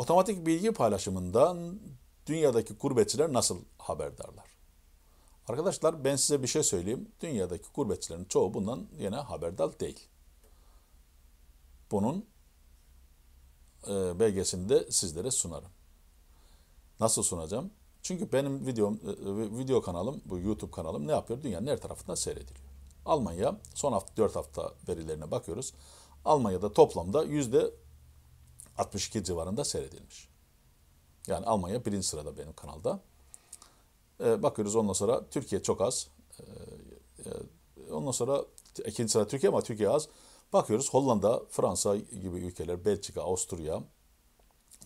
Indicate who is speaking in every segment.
Speaker 1: Otomatik bilgi paylaşımından dünyadaki gurbetçiler nasıl haberdarlar? Arkadaşlar ben size bir şey söyleyeyim. Dünyadaki gurbetçilerin çoğu bundan yine haberdar değil. Bunun e, belgesini de sizlere sunarım. Nasıl sunacağım? Çünkü benim videom, e, e, video kanalım, bu YouTube kanalım ne yapıyor? Dünyanın her tarafından seyrediliyor. Almanya son hafta 4 hafta verilerine bakıyoruz. Almanya'da toplamda yüzde 62 civarında seyredilmiş. Yani Almanya birinci sırada benim kanalda. E, bakıyoruz ondan sonra Türkiye çok az. Ee, e, ondan sonra ikinci sırada Türkiye ama Türkiye az. Bakıyoruz Hollanda, Fransa gibi ülkeler, Belçika, Avusturya,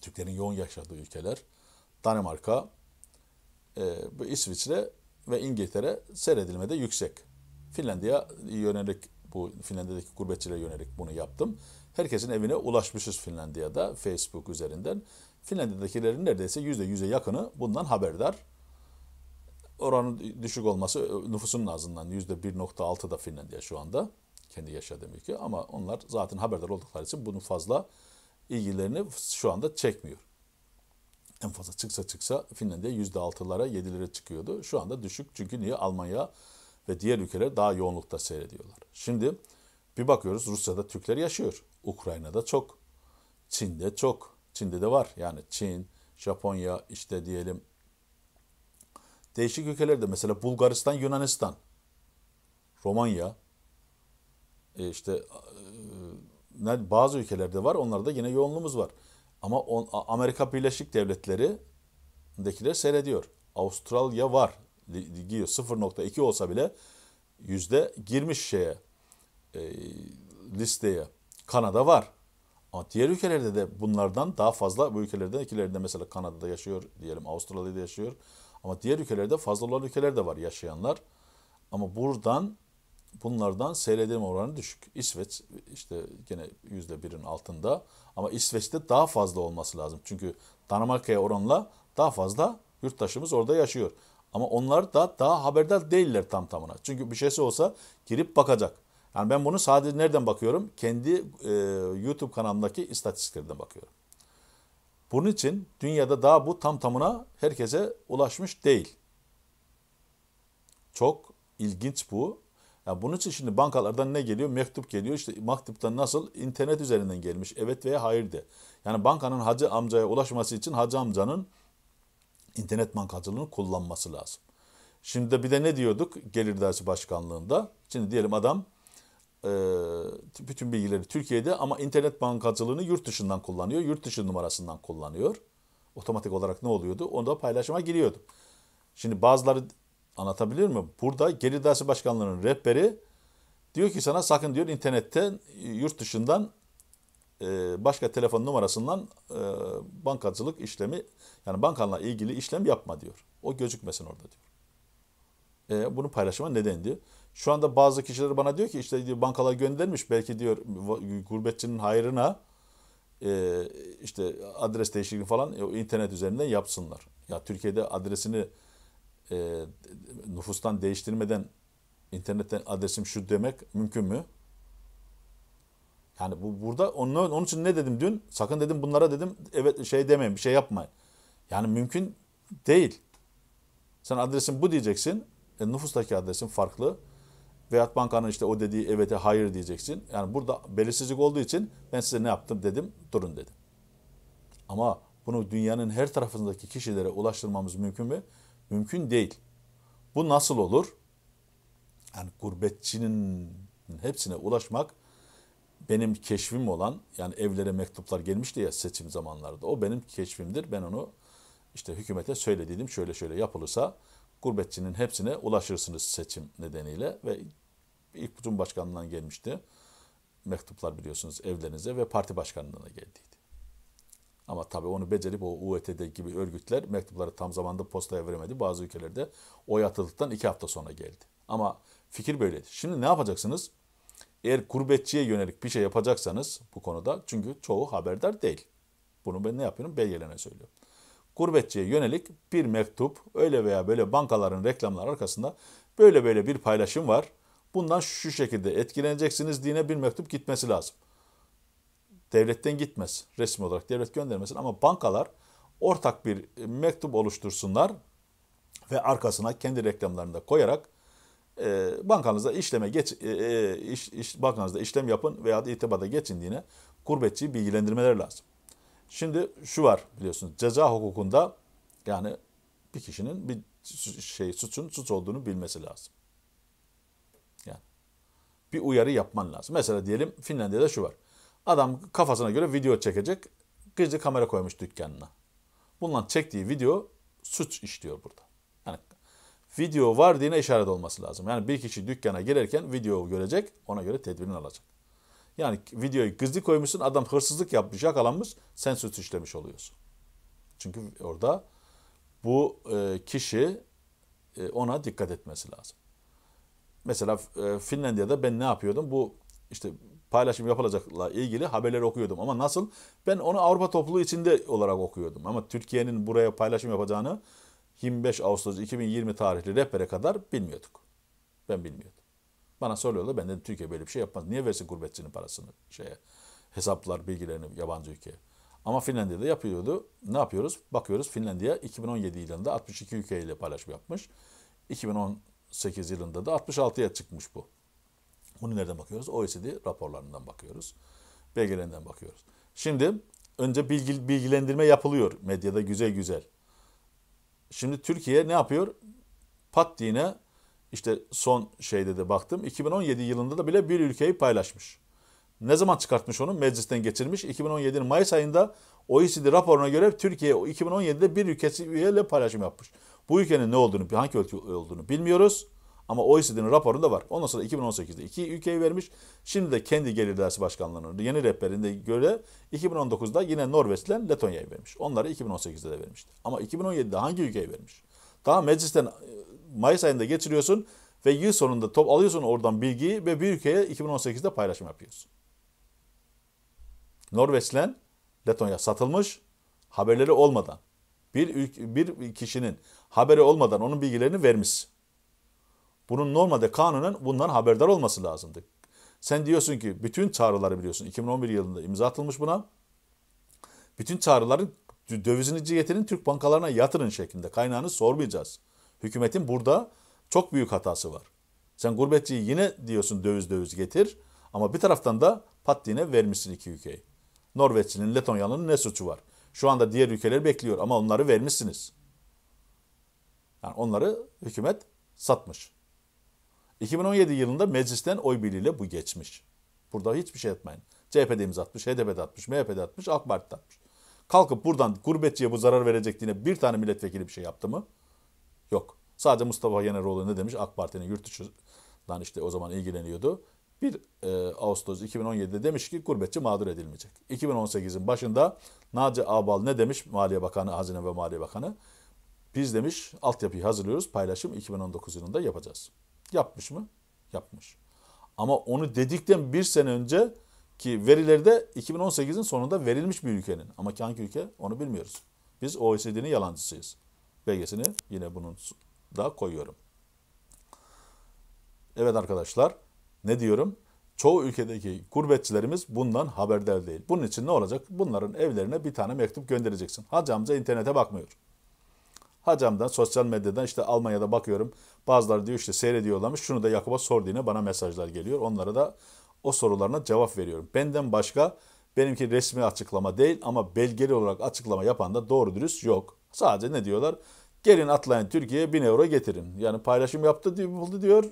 Speaker 1: Türklerin yoğun yaşadığı ülkeler, Danimarka, e, İsviçre ve İngiltere seyredilmede yüksek. Finlandiya yönelik bu Finlandiya'daki gurbetçilere yönelik bunu yaptım herkesin evine ulaşmışız Finlandiya'da Facebook üzerinden. Finlandiya'dakilerin neredeyse %100'e yakını bundan haberdar. Oranın düşük olması e, nüfusunun azından %1.6'da Finlandiya şu anda kendi yaşadığı ülke ama onlar zaten haberdar oldukları için bunu fazla ilgilerini şu anda çekmiyor. En fazla çıksa çıksa Finlandiya %6'lara 7'lere çıkıyordu. Şu anda düşük çünkü niye Almanya ve diğer ülkeler daha yoğunlukta seyrediyorlar. Şimdi bir bakıyoruz Rusya'da Türkler yaşıyor. Ukrayna'da çok, Çin'de çok. Çin'de de var. Yani Çin, Japonya işte diyelim değişik ülkelerde mesela Bulgaristan, Yunanistan, Romanya e, işte e, bazı ülkelerde var. Onlarda yine yoğunluğumuz var. Ama on, Amerika Birleşik Devletleri'ndekiler seyrediyor. Avustralya var. Gidiyor 0.2 olsa bile yüzde girmiş şeye e, listeye. Kanada var. Ama diğer ülkelerde de bunlardan daha fazla bu ülkelerde ülkelerde mesela Kanada'da yaşıyor diyelim Avustralya'da yaşıyor. Ama diğer ülkelerde fazla olan ülkeler de var yaşayanlar. Ama buradan bunlardan seyredilme oranı düşük. İsveç işte gene yüzde birin altında ama İsveç'te daha fazla olması lazım. Çünkü Danimarka'ya oranla daha fazla yurttaşımız orada yaşıyor. Ama onlar da daha haberdar değiller tam tamına. Çünkü bir şeysi olsa girip bakacak. Yani ben bunu sadece nereden bakıyorum? Kendi e, YouTube kanalımdaki istatistiklerden bakıyorum. Bunun için dünyada daha bu tam tamına herkese ulaşmış değil. Çok ilginç bu. Yani bunun için şimdi bankalardan ne geliyor? Mektup geliyor. İşte mektuptan nasıl? İnternet üzerinden gelmiş. Evet veya hayır de. Yani bankanın hacı amcaya ulaşması için hacı amcanın internet bankacılığını kullanması lazım. Şimdi de bir de ne diyorduk gelir dersi başkanlığında? Şimdi diyelim adam e, bütün bilgileri Türkiye'de ama internet bankacılığını yurt dışından kullanıyor. Yurt dışı numarasından kullanıyor. Otomatik olarak ne oluyordu? Onu da paylaşıma giriyordu. Şimdi bazıları anlatabilir mi? Burada Gelir İdaresi Başkanlığı'nın rehberi diyor ki sana sakın diyor internetten yurt dışından e, başka telefon numarasından e, bankacılık işlemi yani bankanla ilgili işlem yapma diyor. O gözükmesin orada diyor e, bunu paylaşma neden diyor. Şu anda bazı kişiler bana diyor ki işte diyor, bankalar göndermiş belki diyor gurbetçinin hayrına e, işte adres değişikliği falan e, internet üzerinden yapsınlar. Ya Türkiye'de adresini e, nüfustan değiştirmeden internetten adresim şu demek mümkün mü? Yani bu burada onun, onun için ne dedim dün? Sakın dedim bunlara dedim evet şey demeyin bir şey yapmayın. Yani mümkün değil. Sen adresin bu diyeceksin. E, nüfustaki adresin farklı. Veyahut bankanın işte o dediği evete hayır diyeceksin. Yani burada belirsizlik olduğu için ben size ne yaptım dedim, durun dedim. Ama bunu dünyanın her tarafındaki kişilere ulaştırmamız mümkün mü? Mümkün değil. Bu nasıl olur? Yani gurbetçinin hepsine ulaşmak benim keşfim olan, yani evlere mektuplar gelmişti ya seçim zamanlarında. O benim keşfimdir. Ben onu işte hükümete söylediydim. Şöyle şöyle yapılırsa gurbetçinin hepsine ulaşırsınız seçim nedeniyle ve ilk Cumhurbaşkanlığından gelmişti. Mektuplar biliyorsunuz evlerinize ve parti başkanlığına geldiydi. Ama tabii onu becerip o UETD gibi örgütler mektupları tam zamanda postaya veremedi. Bazı ülkelerde oy atıldıktan iki hafta sonra geldi. Ama fikir böyledi. Şimdi ne yapacaksınız? Eğer gurbetçiye yönelik bir şey yapacaksanız bu konuda çünkü çoğu haberdar değil. Bunu ben ne yapıyorum? Belgelerine söylüyorum gurbetçiye yönelik bir mektup öyle veya böyle bankaların reklamlar arkasında böyle böyle bir paylaşım var. Bundan şu şekilde etkileneceksiniz diye bir mektup gitmesi lazım. Devletten gitmez resmi olarak devlet göndermesin ama bankalar ortak bir mektup oluştursunlar ve arkasına kendi reklamlarını da koyarak e, bankanızda işleme geç e, e, iş, iş, bankanızda işlem yapın veya itibada geçin diye gurbetçiyi bilgilendirmeleri lazım. Şimdi şu var biliyorsunuz ceza hukukunda yani bir kişinin bir şey suçun suç olduğunu bilmesi lazım. Yani bir uyarı yapman lazım. Mesela diyelim Finlandiya'da şu var. Adam kafasına göre video çekecek. Gizli kamera koymuş dükkanına. Bundan çektiği video suç işliyor burada. Yani video var diye işaret olması lazım. Yani bir kişi dükkana girerken video görecek, ona göre tedbirini alacak. Yani videoyu gizli koymuşsun adam hırsızlık yapmış yakalanmış sen suç işlemiş oluyorsun. Çünkü orada bu e, kişi e, ona dikkat etmesi lazım. Mesela e, Finlandiya'da ben ne yapıyordum? Bu işte paylaşım yapılacakla ilgili haberleri okuyordum. Ama nasıl? Ben onu Avrupa topluluğu içinde olarak okuyordum. Ama Türkiye'nin buraya paylaşım yapacağını 25 Ağustos 2020 tarihli rehbere kadar bilmiyorduk. Ben bilmiyordum. Bana soruyorlar. Ben dedim Türkiye böyle bir şey yapmaz. Niye versin gurbetçinin parasını şeye? Hesaplar, bilgilerini yabancı ülkeye. Ama Finlandiya'da yapıyordu. Ne yapıyoruz? Bakıyoruz Finlandiya 2017 yılında 62 ülkeyle paylaşım yapmış. 2018 yılında da 66'ya çıkmış bu. Bunu nereden bakıyoruz? OECD raporlarından bakıyoruz. Belgelerinden bakıyoruz. Şimdi önce bilgi, bilgilendirme yapılıyor medyada güzel güzel. Şimdi Türkiye ne yapıyor? Pat diye işte son şeyde de baktım. 2017 yılında da bile bir ülkeyi paylaşmış. Ne zaman çıkartmış onu? Meclisten geçirmiş. 2017'nin Mayıs ayında OECD raporuna göre Türkiye 2017'de bir ülkesi üyeyle paylaşım yapmış. Bu ülkenin ne olduğunu, hangi ülke olduğunu bilmiyoruz. Ama OECD'nin raporunda var. Ondan sonra 2018'de iki ülkeyi vermiş. Şimdi de kendi gelir dersi başkanlığının yeni rehberinde göre 2019'da yine Norveç'le Letonya'yı vermiş. Onları 2018'de de vermişti. Ama 2017'de hangi ülkeyi vermiş? Daha meclisten Mayıs ayında getiriyorsun ve yıl sonunda top alıyorsun oradan bilgiyi ve bir ülkeye 2018'de paylaşım yapıyorsun. Norveç'ten Letonya satılmış haberleri olmadan bir, bir kişinin haberi olmadan onun bilgilerini vermiş. Bunun normalde kanunen bundan haberdar olması lazımdı. Sen diyorsun ki bütün çağrıları biliyorsun. 2011 yılında imza atılmış buna. Bütün çağrıların dövizini cihetinin Türk bankalarına yatırın şeklinde kaynağını sormayacağız. Hükümetin burada çok büyük hatası var. Sen gurbetçiyi yine diyorsun döviz döviz getir ama bir taraftan da pattiğine vermişsin iki ülkeyi. Norveçli'nin, Letonya'nın ne suçu var? Şu anda diğer ülkeler bekliyor ama onları vermişsiniz. Yani onları hükümet satmış. 2017 yılında meclisten oy birliğiyle bu geçmiş. Burada hiçbir şey etmeyin. CHP'de imza atmış, HDP'de atmış, MHP'de atmış, AK Parti'de atmış. Kalkıp buradan gurbetçiye bu zarar verecek diye bir tane milletvekili bir şey yaptı mı? Yok. Sadece Mustafa Yeneroğlu ne demiş? AK Parti'nin yurt dışından işte o zaman ilgileniyordu. 1 e, Ağustos 2017'de demiş ki gurbetçi mağdur edilmeyecek. 2018'in başında Naci Abal ne demiş Maliye Bakanı, Hazine ve Maliye Bakanı? Biz demiş altyapıyı hazırlıyoruz paylaşım 2019 yılında yapacağız. Yapmış mı? Yapmış. Ama onu dedikten bir sene önce ki verileri de 2018'in sonunda verilmiş bir ülkenin. Ama hangi ülke onu bilmiyoruz. Biz OECD'nin yalancısıyız belgesini yine bunun da koyuyorum. Evet arkadaşlar ne diyorum? Çoğu ülkedeki gurbetçilerimiz bundan haberdar değil. Bunun için ne olacak? Bunların evlerine bir tane mektup göndereceksin. Hacı amca internete bakmıyor. Hacı amcadan, sosyal medyadan işte Almanya'da bakıyorum. Bazıları diyor işte seyrediyorlarmış. Şunu da Yakup'a sor diye bana mesajlar geliyor. Onlara da o sorularına cevap veriyorum. Benden başka benimki resmi açıklama değil ama belgeli olarak açıklama yapan da doğru dürüst yok. Sadece ne diyorlar? Gelin atlayın Türkiye'ye 1000 euro getirin. Yani paylaşım yaptı buldu diyor.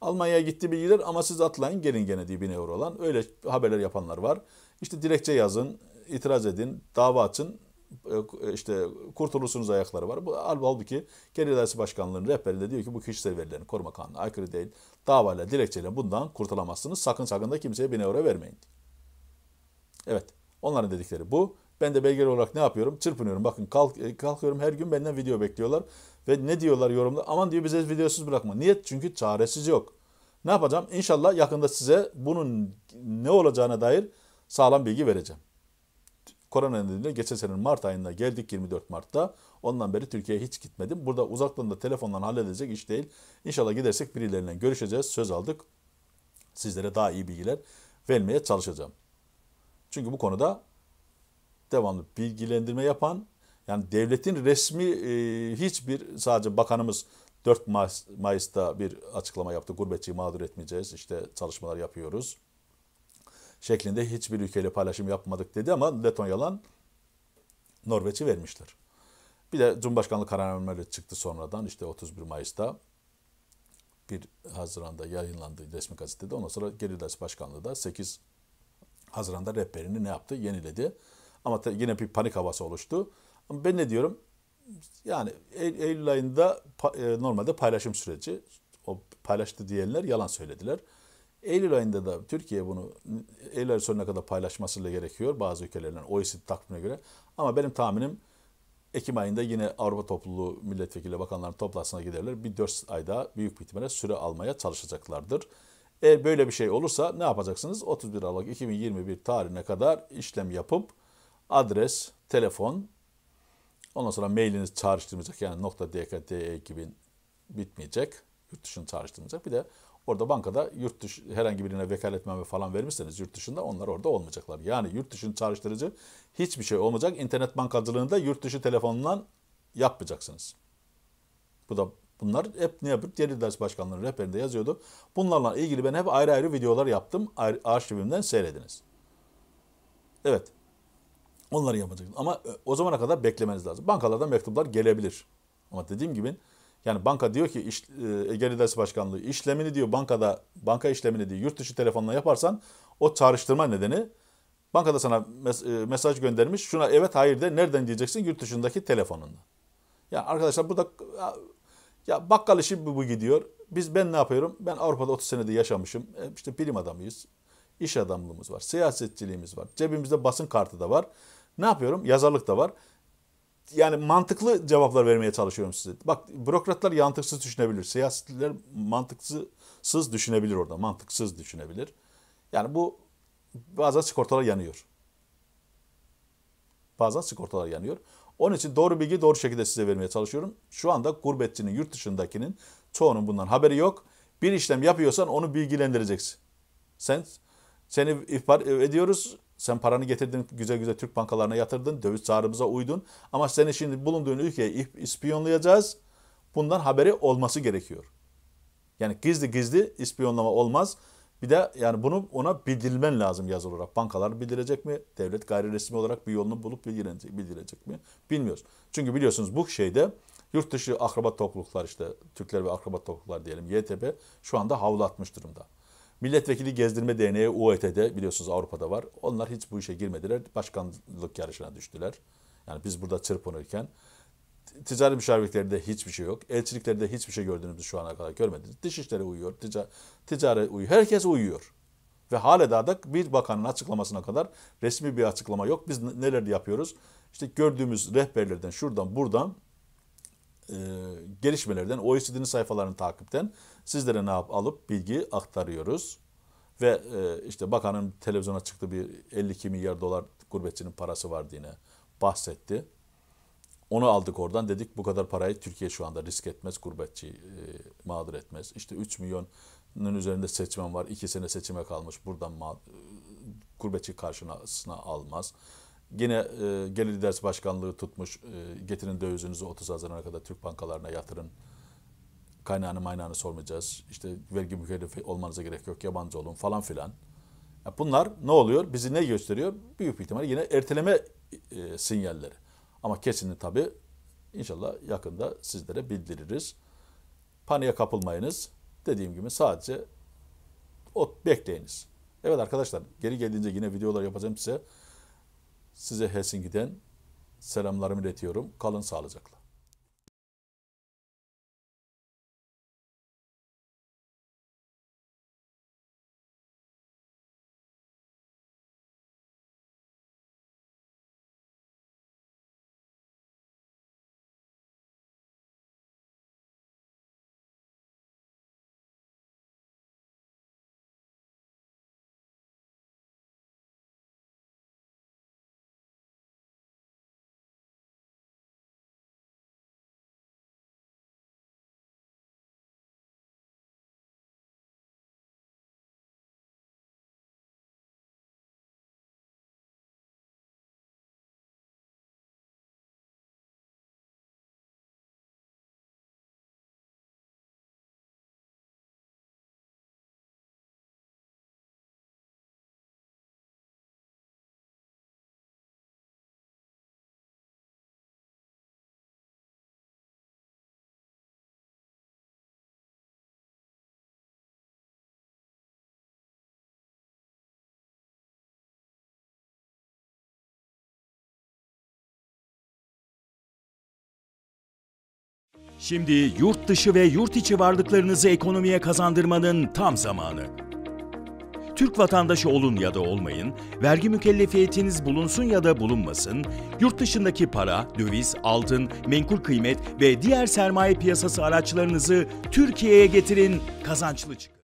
Speaker 1: Almanya'ya gitti bilgiler ama siz atlayın gelin gene diye 1000 euro olan. Öyle haberler yapanlar var. İşte dilekçe yazın, itiraz edin, dava açın ee, e, işte kurtulursunuz ayakları var. Bu halbuki Geri İdaresi Başkanlığı'nın rehberi de diyor ki bu kişisel verilerini koruma kanuna aykırı değil. Davayla, dilekçeyle bundan kurtulamazsınız. Sakın sakın da kimseye bin euro vermeyin. Evet, onların dedikleri bu. Ben de belgeli olarak ne yapıyorum? Çırpınıyorum. Bakın kalk, e, kalkıyorum her gün benden video bekliyorlar. Ve ne diyorlar yorumda? Aman diyor bize videosuz bırakma. Niyet çünkü çaresiz yok. Ne yapacağım? İnşallah yakında size bunun ne olacağına dair sağlam bilgi vereceğim. Korona nedeniyle geçen senenin Mart ayında geldik 24 Mart'ta. Ondan beri Türkiye'ye hiç gitmedim. Burada uzaktan da telefondan halledecek iş değil. İnşallah gidersek birileriyle görüşeceğiz. Söz aldık. Sizlere daha iyi bilgiler vermeye çalışacağım. Çünkü bu konuda devamlı bilgilendirme yapan yani devletin resmi e, hiçbir sadece bakanımız 4 Mayıs, Mayıs'ta bir açıklama yaptı. Gurbetçiyi mağdur etmeyeceğiz. İşte çalışmalar yapıyoruz. Şeklinde hiçbir ülkeyle paylaşım yapmadık dedi ama Letonya'lan Norveç'i vermişler. Bir de Cumhurbaşkanlığı kararnameleri çıktı sonradan işte 31 Mayıs'ta 1 Haziran'da yayınlandı resmi gazetede. Ondan sonra Geri Başkanlığı da 8 Haziran'da rehberini ne yaptı? Yeniledi. Ama yine bir panik havası oluştu. Ama ben ne diyorum? Yani Eylül ayında e, normalde paylaşım süreci. O paylaştı diyenler yalan söylediler. Eylül ayında da Türkiye bunu Eylül ayı sonuna kadar paylaşmasıyla gerekiyor bazı ülkelerden OECD takvimine göre. Ama benim tahminim Ekim ayında yine Avrupa topluluğu milletvekili bakanların toplantısına giderler. Bir 4 ay daha büyük bir ihtimalle süre almaya çalışacaklardır. Eğer böyle bir şey olursa ne yapacaksınız? 31 Aralık 2021 tarihine kadar işlem yapıp adres, telefon, ondan sonra mailiniz çağrıştırmayacak yani nokta dkt e gibi bitmeyecek. Yurt dışını çağrıştırmayacak. Bir de orada bankada yurt dışı, herhangi birine vekaletname falan vermişseniz yurt dışında onlar orada olmayacaklar. Yani yurt dışını çağrıştırıcı hiçbir şey olmayacak. İnternet bankacılığını da yurt dışı telefonundan yapmayacaksınız. Bu da bunlar hep ne yapıyor? Yeni Ders Başkanlığı'nın rehberinde yazıyordu. Bunlarla ilgili ben hep ayrı ayrı videolar yaptım. Arşivimden seyrediniz. Evet. Onları yapacaksınız. Ama e, o zamana kadar beklemeniz lazım. Bankalardan mektuplar gelebilir. Ama dediğim gibi yani banka diyor ki iş, e, Ege Lidersi Başkanlığı işlemini diyor bankada banka işlemini diyor yurt dışı telefonla yaparsan o çağrıştırma nedeni bankada sana e, mesaj göndermiş şuna evet hayır de nereden diyeceksin yurt dışındaki telefonunda. Ya arkadaşlar burada ya bakkal işi bu, bu gidiyor. Biz ben ne yapıyorum? Ben Avrupa'da 30 senede yaşamışım. İşte bilim adamıyız. İş adamlığımız var. Siyasetçiliğimiz var. Cebimizde basın kartı da var. Ne yapıyorum? Yazarlık da var. Yani mantıklı cevaplar vermeye çalışıyorum size. Bak bürokratlar yantıksız düşünebilir. Siyasetçiler mantıksız düşünebilir orada. Mantıksız düşünebilir. Yani bu bazen sigortalar yanıyor. Bazen sigortalar yanıyor. Onun için doğru bilgi doğru şekilde size vermeye çalışıyorum. Şu anda gurbetçinin, yurt dışındakinin çoğunun bundan haberi yok. Bir işlem yapıyorsan onu bilgilendireceksin. Sen seni ihbar ediyoruz. Sen paranı getirdin güzel güzel Türk bankalarına yatırdın, döviz çağrımıza uydun. Ama seni şimdi bulunduğun ülkeye ispiyonlayacağız. Bundan haberi olması gerekiyor. Yani gizli gizli ispiyonlama olmaz. Bir de yani bunu ona bildirmen lazım yazılı olarak. Bankalar bildirecek mi? Devlet gayri resmi olarak bir yolunu bulup bildirecek mi? Bilmiyoruz. Çünkü biliyorsunuz bu şeyde yurt dışı akrabat topluluklar işte Türkler ve akrabat topluluklar diyelim YTB şu anda havlu atmış durumda. Milletvekili gezdirme derneği UET'de biliyorsunuz Avrupa'da var. Onlar hiç bu işe girmediler. Başkanlık yarışına düştüler. Yani biz burada çırpınırken ticari müşavirliklerinde hiçbir şey yok. Elçiliklerde hiçbir şey gördüğünüzü şu ana kadar görmediniz. Dışişleri uyuyor, tica ticari uyuyor. Herkes uyuyor. Ve hala daha da bir bakanın açıklamasına kadar resmi bir açıklama yok. Biz neler yapıyoruz? İşte gördüğümüz rehberlerden şuradan buradan e, gelişmelerden, OECD'nin sayfalarını takipten sizlere ne yap alıp bilgi aktarıyoruz. Ve e, işte bakanın televizyona çıktı bir 52 milyar dolar gurbetçinin parası var diye bahsetti. Onu aldık oradan dedik bu kadar parayı Türkiye şu anda risk etmez, gurbetçi e, mağdur etmez. İşte 3 milyonun üzerinde seçmen var, 2 sene seçime kalmış buradan mağdur, e, gurbetçi karşısına almaz. Yine e, gelir lidersi başkanlığı tutmuş. E, getirin dövizinizi 30 Haziran'a kadar Türk bankalarına yatırın. Kaynağını maynağını sormayacağız. İşte vergi mükellefi olmanıza gerek yok. Yabancı olun falan filan. Ya bunlar ne oluyor? Bizi ne gösteriyor? Büyük ihtimal yine erteleme e, sinyalleri. Ama kesinlikle tabii inşallah yakında sizlere bildiririz. Paniğe kapılmayınız. Dediğim gibi sadece o bekleyiniz. Evet arkadaşlar geri geldiğince yine videolar yapacağım size. Size Helsinki'den selamlarımı iletiyorum. Kalın sağlıcakla. Şimdi yurt dışı ve yurt içi varlıklarınızı ekonomiye kazandırmanın tam zamanı. Türk vatandaşı olun ya da olmayın, vergi mükellefiyetiniz bulunsun ya da bulunmasın, yurt dışındaki para, döviz, altın, menkul kıymet ve diğer sermaye piyasası araçlarınızı Türkiye'ye getirin, kazançlı çıkın.